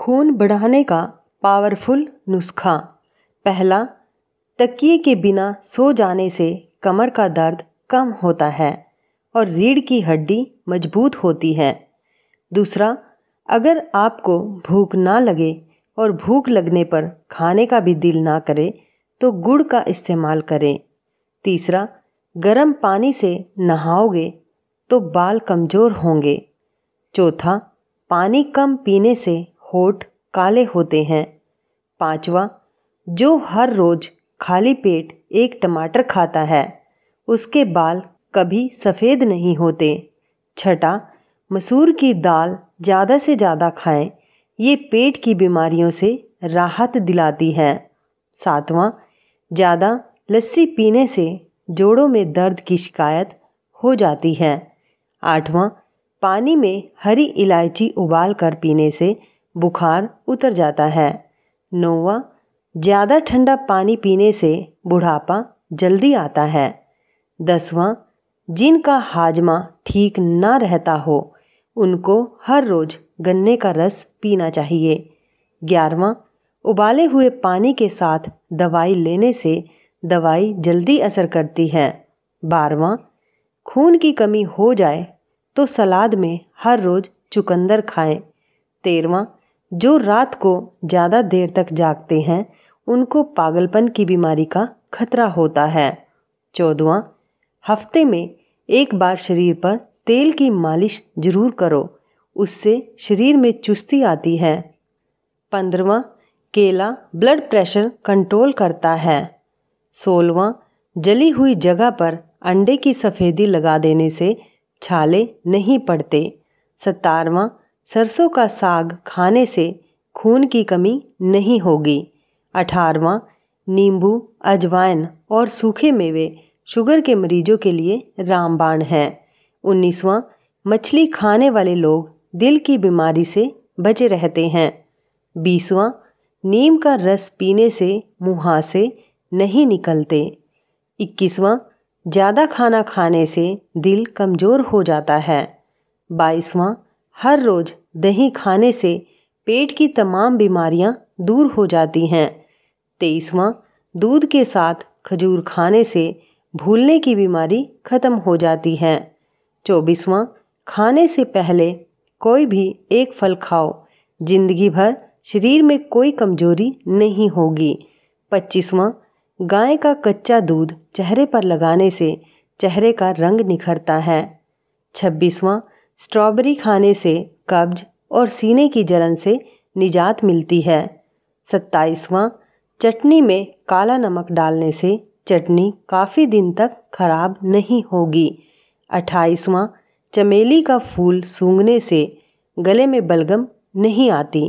खून बढ़ाने का पावरफुल नुस्खा पहला तकिए के बिना सो जाने से कमर का दर्द कम होता है और रीढ़ की हड्डी मजबूत होती है दूसरा अगर आपको भूख ना लगे और भूख लगने पर खाने का भी दिल ना करे तो गुड़ का इस्तेमाल करें तीसरा गर्म पानी से नहाओगे तो बाल कमज़ोर होंगे चौथा पानी कम पीने से होठ काले होते हैं पांचवा जो हर रोज खाली पेट एक टमाटर खाता है उसके बाल कभी सफ़ेद नहीं होते छठा मसूर की दाल ज़्यादा से ज़्यादा खाएं ये पेट की बीमारियों से राहत दिलाती है सातवां ज़्यादा लस्सी पीने से जोड़ों में दर्द की शिकायत हो जाती है आठवां पानी में हरी इलायची उबाल कर पीने से बुखार उतर जाता है नौवा ज़्यादा ठंडा पानी पीने से बुढ़ापा जल्दी आता है दसवां जिनका हाजमा ठीक ना रहता हो उनको हर रोज़ गन्ने का रस पीना चाहिए ग्यारहवा उबाले हुए पानी के साथ दवाई लेने से दवाई जल्दी असर करती है बारवा खून की कमी हो जाए तो सलाद में हर रोज़ चुकंदर खाएं तेरवा जो रात को ज़्यादा देर तक जागते हैं उनको पागलपन की बीमारी का खतरा होता है चौदवा हफ्ते में एक बार शरीर पर तेल की मालिश जरूर करो उससे शरीर में चुस्ती आती है पंद्रवा केला ब्लड प्रेशर कंट्रोल करता है सोलवा जली हुई जगह पर अंडे की सफ़ेदी लगा देने से छाले नहीं पड़ते सत्तारवा सरसों का साग खाने से खून की कमी नहीं होगी अठारवा नींबू अजवाइन और सूखे मेवे शुगर के मरीजों के लिए रामबाण हैं उन्नीसवा मछली खाने वाले लोग दिल की बीमारी से बचे रहते हैं बीसवा नीम का रस पीने से मुहासे नहीं निकलते इक्कीसवा ज़्यादा खाना खाने से दिल कमज़ोर हो जाता है बाईसवाँ हर रोज़ दही खाने से पेट की तमाम बीमारियां दूर हो जाती हैं तेईसवां दूध के साथ खजूर खाने से भूलने की बीमारी खत्म हो जाती है चौबीसवां खाने से पहले कोई भी एक फल खाओ जिंदगी भर शरीर में कोई कमजोरी नहीं होगी पच्चीसवां गाय का कच्चा दूध चेहरे पर लगाने से चेहरे का रंग निखरता है छब्बीसवां स्ट्रॉबेरी खाने से कब्ज और सीने की जलन से निजात मिलती है सत्ताईसवां चटनी में काला नमक डालने से चटनी काफ़ी दिन तक खराब नहीं होगी अट्ठाईसवां चमेली का फूल सूंघने से गले में बलगम नहीं आती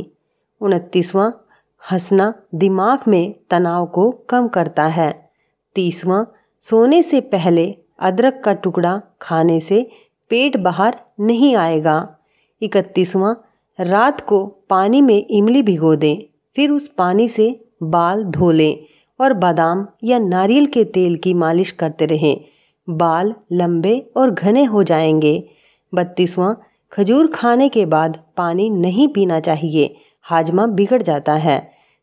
उनतीसवां हंसना दिमाग में तनाव को कम करता है तीसवां सोने से पहले अदरक का टुकड़ा खाने से पेट बाहर नहीं आएगा इकतीसवां रात को पानी में इमली भिगो दें फिर उस पानी से बाल धो लें और बादाम या नारियल के तेल की मालिश करते रहें बाल लंबे और घने हो जाएंगे बत्तीसवां खजूर खाने के बाद पानी नहीं पीना चाहिए हाजमा बिगड़ जाता है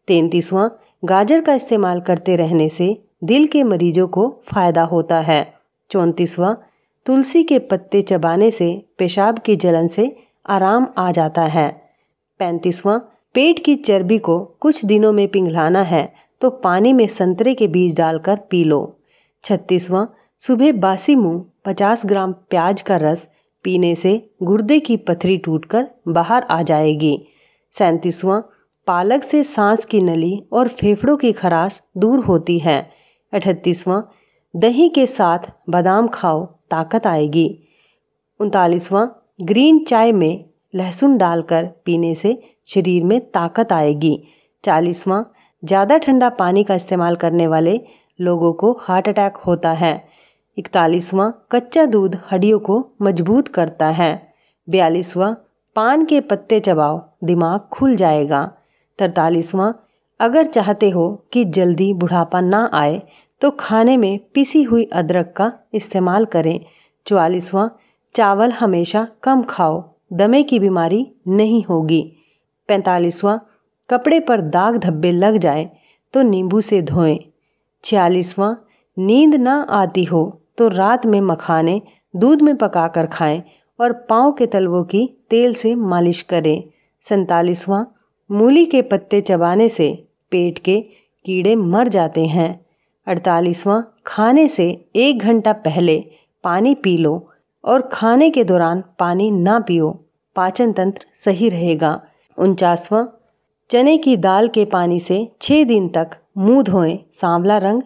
तैंतीसवां गाजर का इस्तेमाल करते रहने से दिल के मरीजों को फ़ायदा होता है चौंतीसवां तुलसी के पत्ते चबाने से पेशाब की जलन से आराम आ जाता है पैंतीसवां पेट की चर्बी को कुछ दिनों में पिघलाना है तो पानी में संतरे के बीज डालकर पी लो छत्तीसवां सुबह बासी मुंह 50 ग्राम प्याज का रस पीने से गुर्दे की पथरी टूटकर बाहर आ जाएगी सैंतीसवां पालक से सांस की नली और फेफड़ों की खराश दूर होती है अठतीसवां दही के साथ बादाम खाओ ताकत आएगी उनतालीसवां ग्रीन चाय में लहसुन डालकर पीने से शरीर में ताकत आएगी चालीसवां ज़्यादा ठंडा पानी का इस्तेमाल करने वाले लोगों को हार्ट अटैक होता है इकतालीसवां कच्चा दूध हड्डियों को मजबूत करता है बयालीसवां पान के पत्ते चबाओ दिमाग खुल जाएगा तरतालीसवां अगर चाहते हो कि जल्दी बुढ़ापा ना आए तो खाने में पिसी हुई अदरक का इस्तेमाल करें चवालीसवां चावल हमेशा कम खाओ दमे की बीमारी नहीं होगी पैंतालीसवां कपड़े पर दाग धब्बे लग जाए तो नींबू से धोएं छियालीसवां नींद ना आती हो तो रात में मखाने दूध में पकाकर खाएं और पाँव के तलवों की तेल से मालिश करें सैतालीसवां मूली के पत्ते चबाने से पेट के कीड़े मर जाते हैं अड़तालीसवां खाने से एक घंटा पहले पानी पी लो और खाने के दौरान पानी ना पियो पाचन तंत्र सही रहेगा उनचासव चने की दाल के पानी से छः दिन तक मुँह धोएं सांवला रंग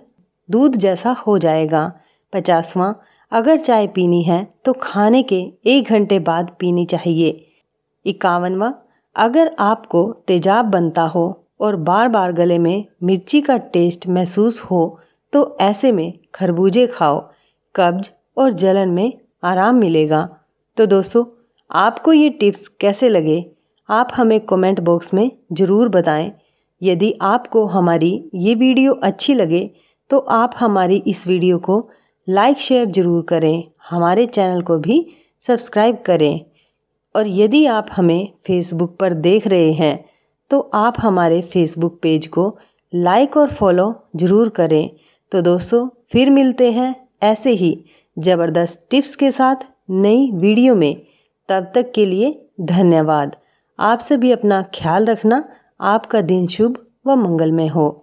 दूध जैसा हो जाएगा पचासवा अगर चाय पीनी है तो खाने के एक घंटे बाद पीनी चाहिए इक्यावनवा अगर आपको तेजाब बनता हो और बार बार गले में मिर्ची का टेस्ट महसूस हो तो ऐसे में खरबूजे खाओ कब्ज और जलन में आराम मिलेगा तो दोस्तों आपको ये टिप्स कैसे लगे आप हमें कमेंट बॉक्स में ज़रूर बताएं यदि आपको हमारी ये वीडियो अच्छी लगे तो आप हमारी इस वीडियो को लाइक शेयर ज़रूर करें हमारे चैनल को भी सब्सक्राइब करें और यदि आप हमें फेसबुक पर देख रहे हैं तो आप हमारे फेसबुक पेज को लाइक और फॉलो ज़रूर करें तो दोस्तों फिर मिलते हैं ऐसे ही ज़बरदस्त टिप्स के साथ नई वीडियो में तब तक के लिए धन्यवाद आप सभी अपना ख्याल रखना आपका दिन शुभ व मंगलमय हो